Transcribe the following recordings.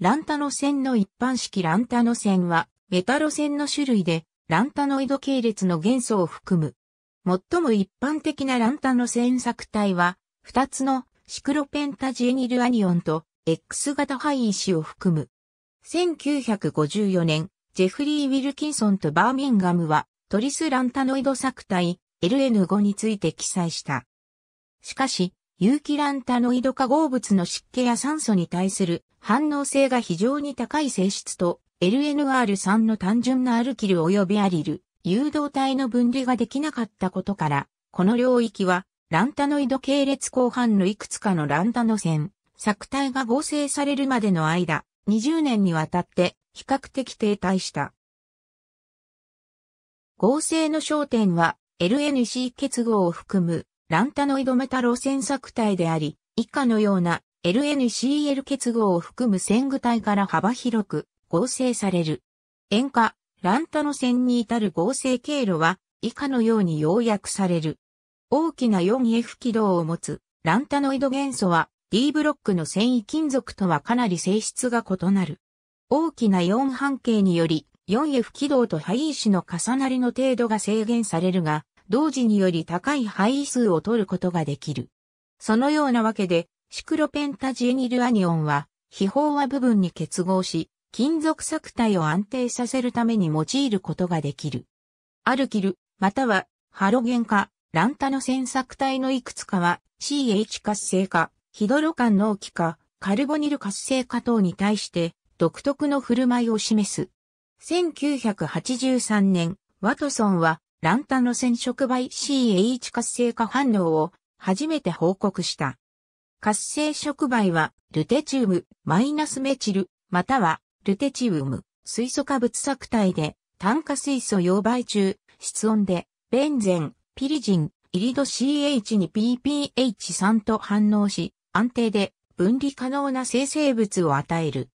ランタノ線の一般式ランタノ線は、メタロ線の種類で、ランタノイド系列の元素を含む。最も一般的なランタノ線作体は、2つのシクロペンタジェニルアニオンと X 型配位子を含む。1954年、ジェフリー・ウィルキンソンとバーミンガムは、トリスランタノイド作体 LN5 について記載した。しかし、有機ランタノイド化合物の湿気や酸素に対する反応性が非常に高い性質と LNR3 の単純なアルキル及びアリル、誘導体の分離ができなかったことから、この領域はランタノイド系列後半のいくつかのランタノ線、作体が合成されるまでの間、20年にわたって比較的停滞した。合成の焦点は LNC 結合を含むランタノイドメタ路線索体であり、以下のような LNCL 結合を含む線具体から幅広く合成される。塩化、ランタノ線に至る合成経路は以下のように要約される。大きな 4F 軌道を持つランタノイド元素は D ブロックの繊維金属とはかなり性質が異なる。大きな4半径により 4F 軌道と配位子の重なりの程度が制限されるが、同時により高い配位数を取ることができる。そのようなわけで、シクロペンタジエニルアニオンは、非飽和部分に結合し、金属作体を安定させるために用いることができる。アルキル、または、ハロゲン化、ランタのン作体のいくつかは、CH 活性化、ヒドロ間納期化、カルボニル活性化等に対して、独特の振る舞いを示す。1983年、ワトソンは、ランタン路線触媒 CH 活性化反応を初めて報告した。活性触媒は、ルテチウム、マイナスメチル、または、ルテチウム、水素化物作体で、炭化水素溶媒中、室温で、ベンゼン、ピリジン、イリド CH に PPH3 と反応し、安定で分離可能な生成物を与える。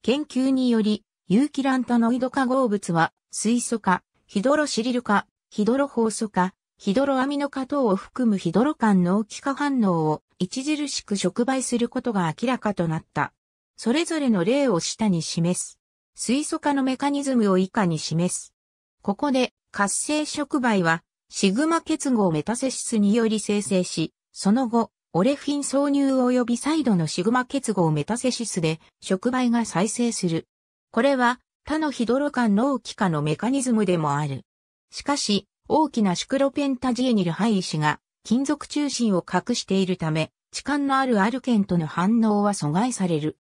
研究により、有機ランタノイド化合物は、水素化、ヒドロシリル化、ヒドロ放素化、ヒドロアミノ化等を含むヒドロ間の気化反応を著しく触媒することが明らかとなった。それぞれの例を下に示す。水素化のメカニズムを以下に示す。ここで活性触媒はシグマ結合メタセシスにより生成し、その後、オレフィン挿入及び再度のシグマ結合メタセシスで触媒が再生する。これは他のヒドロ間脳気化のメカニズムでもある。しかし、大きなシクロペンタジエニル配石が金属中心を隠しているため、痴漢のあるアルケンとの反応は阻害される。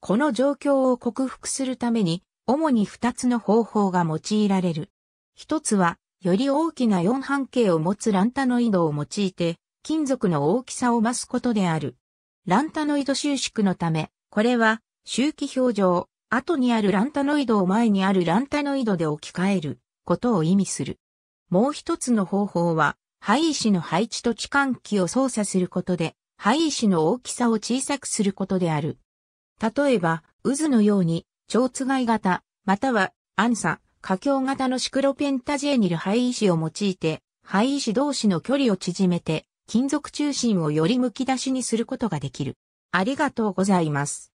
この状況を克服するために、主に2つの方法が用いられる。一つは、より大きな4半径を持つランタノイドを用いて、金属の大きさを増すことである。ランタノイド収縮のため、これは、周期表情、後にあるランタノイドを前にあるランタノイドで置き換える。ことを意味する。もう一つの方法は、肺石の配置と置換器を操作することで、肺石の大きさを小さくすることである。例えば、渦のように、蝶つが型、または、暗鎖、佳境型のシクロペンタジェニル肺石を用いて、肺石同士の距離を縮めて、金属中心をよりむき出しにすることができる。ありがとうございます。